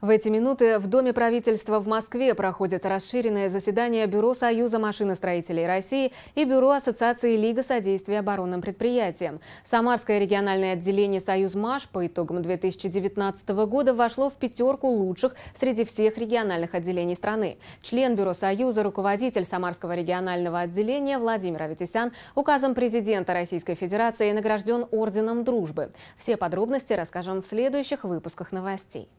В эти минуты в Доме правительства в Москве проходит расширенное заседание Бюро Союза машиностроителей России и Бюро Ассоциации Лига содействия оборонным предприятиям. Самарское региональное отделение «Союзмаш» по итогам 2019 года вошло в пятерку лучших среди всех региональных отделений страны. Член Бюро Союза, руководитель Самарского регионального отделения Владимир Аветисян указом президента Российской Федерации награжден Орденом Дружбы. Все подробности расскажем в следующих выпусках новостей.